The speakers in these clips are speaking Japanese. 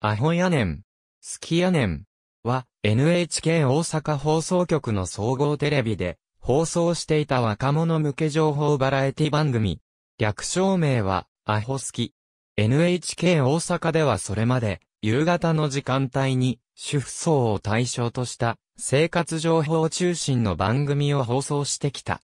アホやねん、好きやねん、は、NHK 大阪放送局の総合テレビで、放送していた若者向け情報バラエティ番組。略称名は、アホ好き。NHK 大阪ではそれまで、夕方の時間帯に、主婦層を対象とした、生活情報中心の番組を放送してきた。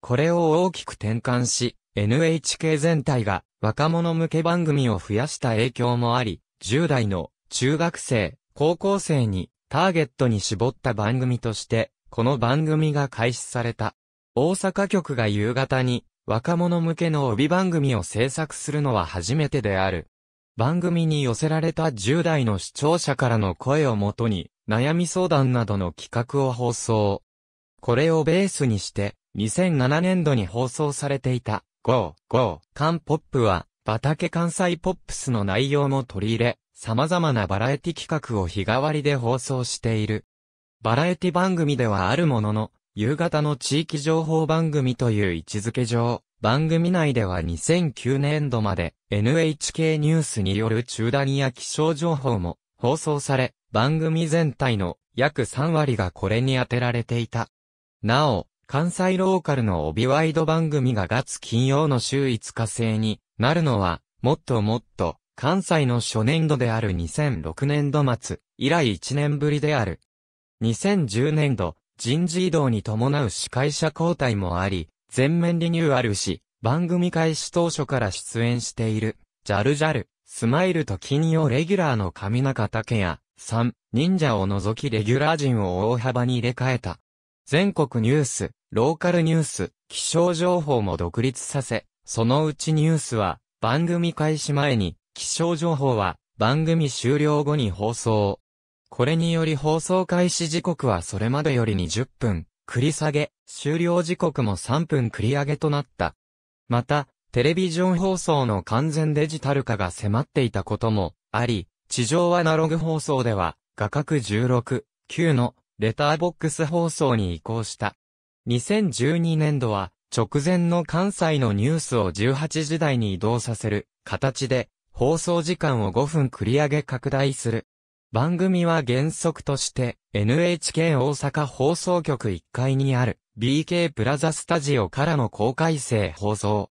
これを大きく転換し、NHK 全体が若者向け番組を増やした影響もあり、10代の中学生、高校生にターゲットに絞った番組として、この番組が開始された。大阪局が夕方に若者向けの帯番組を制作するのは初めてである。番組に寄せられた10代の視聴者からの声をもとに、悩み相談などの企画を放送。これをベースにして、2007年度に放送されていた、GO!GO! カンポップは、畑関西ポップスの内容も取り入れ、様々なバラエティ企画を日替わりで放送している。バラエティ番組ではあるものの、夕方の地域情報番組という位置づけ上、番組内では2009年度まで NHK ニュースによる中断や気象情報も放送され、番組全体の約3割がこれに当てられていた。なお、関西ローカルの帯ワイド番組が月金曜の週5日制になるのは、もっともっと、関西の初年度である2006年度末、以来1年ぶりである。2010年度、人事異動に伴う司会者交代もあり、全面リニューアルし、番組開始当初から出演している、ジャルジャル、スマイルと金曜レギュラーの上中竹也、3、忍者を除きレギュラー陣を大幅に入れ替えた。全国ニュース、ローカルニュース、気象情報も独立させ、そのうちニュースは、番組開始前に、気象情報は、番組終了後に放送。これにより放送開始時刻はそれまでより20分、繰り下げ、終了時刻も3分繰り上げとなった。また、テレビジョン放送の完全デジタル化が迫っていたこともあり、地上アナログ放送では、画角16、9のレターボックス放送に移行した。2012年度は、直前の関西のニュースを18時台に移動させる形で放送時間を5分繰り上げ拡大する。番組は原則として NHK 大阪放送局1階にある BK プラザスタジオからの公開生放送。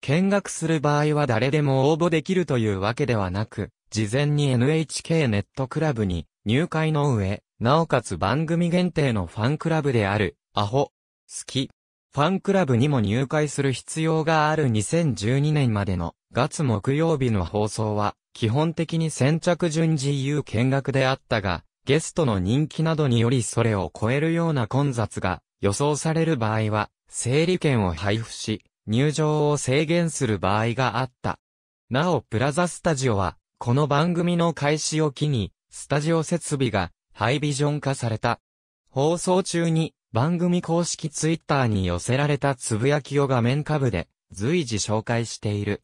見学する場合は誰でも応募できるというわけではなく、事前に NHK ネットクラブに入会の上、なおかつ番組限定のファンクラブである、アホ、好き、ファンクラブにも入会する必要がある2012年までの月木曜日の放送は、基本的に先着順自由見学であったが、ゲストの人気などによりそれを超えるような混雑が予想される場合は、整理券を配布し、入場を制限する場合があった。なお、プラザスタジオは、この番組の開始を機に、スタジオ設備がハイビジョン化された。放送中に番組公式ツイッターに寄せられたつぶやきを画面下部で随時紹介している。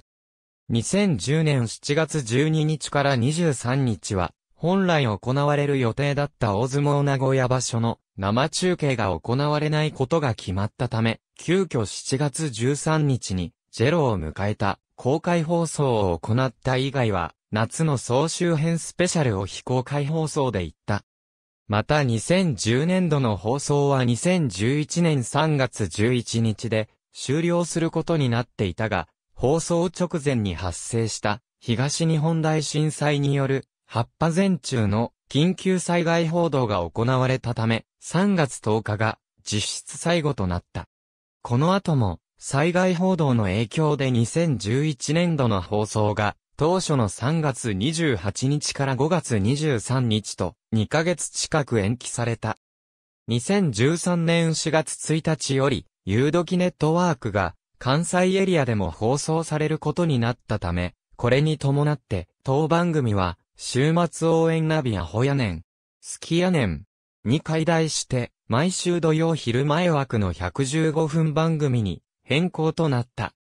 2010年7月12日から23日は、本来行われる予定だった大相撲名古屋場所の生中継が行われないことが決まったため、急遽7月13日にジェロを迎えた公開放送を行った以外は、夏の総集編スペシャルを非公開放送で行った。また2010年度の放送は2011年3月11日で終了することになっていたが、放送直前に発生した東日本大震災による葉っぱ全中の緊急災害報道が行われたため、3月10日が実質最後となった。この後も災害報道の影響で2011年度の放送が当初の3月28日から5月23日と2ヶ月近く延期された。2013年4月1日より、有時ネットワークが関西エリアでも放送されることになったため、これに伴って当番組は週末応援ナビアホヤ年、ん、すきやに解題して毎週土曜昼前枠の115分番組に変更となった。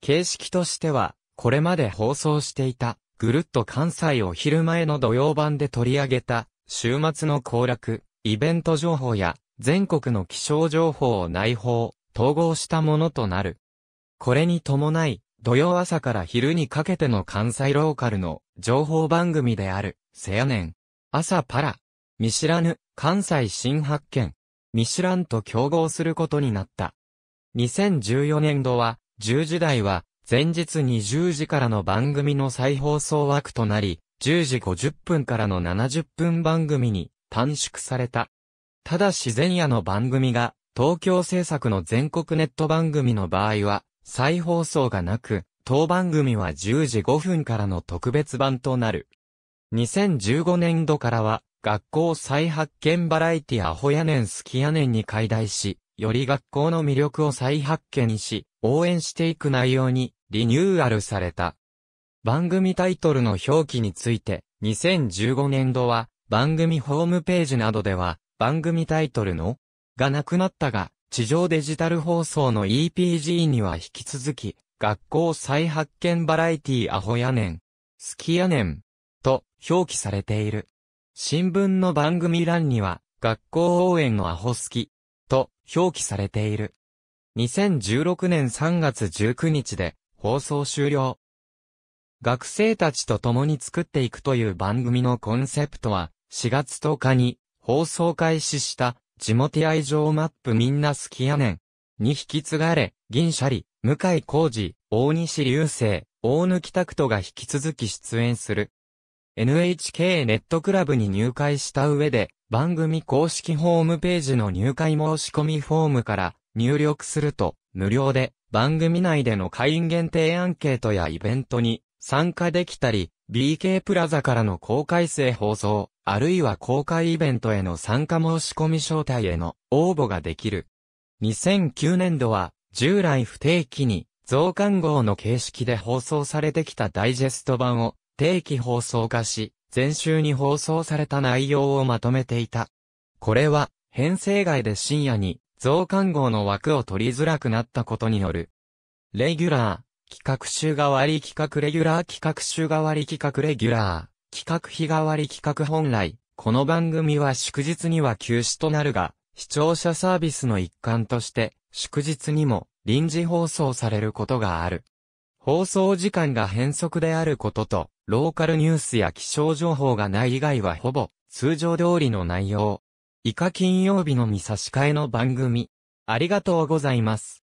形式としてはこれまで放送していた、ぐるっと関西を昼前の土曜版で取り上げた、週末の行楽、イベント情報や、全国の気象情報を内包、統合したものとなる。これに伴い、土曜朝から昼にかけての関西ローカルの情報番組である、せやねん。朝パラ、見知らぬ、関西新発見、見知らんと競合することになった。2014年度は、10時台は、前日20時からの番組の再放送枠となり、10時50分からの70分番組に短縮された。ただし前夜の番組が東京制作の全国ネット番組の場合は再放送がなく、当番組は10時5分からの特別版となる。2015年度からは学校再発見バラエティアホヤネン好きヤネンに解題し、より学校の魅力を再発見し、応援していく内容にリニューアルされた。番組タイトルの表記について、2015年度は、番組ホームページなどでは、番組タイトルの、がなくなったが、地上デジタル放送の EPG には引き続き、学校再発見バラエティアホやねん、好きやねん、と表記されている。新聞の番組欄には、学校応援のアホ好き、と表記されている。2016年3月19日で、放送終了。学生たちと共に作っていくという番組のコンセプトは、4月10日に放送開始した地元愛情マップみんな好きやねん。に引き継がれ、銀シャリ、向井浩二、大西流星、大貫拓人が引き続き出演する。NHK ネットクラブに入会した上で、番組公式ホームページの入会申し込みフォームから入力すると、無料で番組内での会員限定アンケートやイベントに参加できたり、BK プラザからの公開生放送、あるいは公開イベントへの参加申し込み招待への応募ができる。2009年度は、従来不定期に、増刊号の形式で放送されてきたダイジェスト版を定期放送化し、前週に放送された内容をまとめていた。これは、編成外で深夜に増刊号の枠を取りづらくなったことによる。レギュラー、企画週替わり企画レギュラー企画週替わり企画レギュラー、企画日替わり企画本来、この番組は祝日には休止となるが、視聴者サービスの一環として、祝日にも臨時放送されることがある。放送時間が変則であることと、ローカルニュースや気象情報がない以外はほぼ通常通りの内容。以下金曜日の見差し替えの番組。ありがとうございます。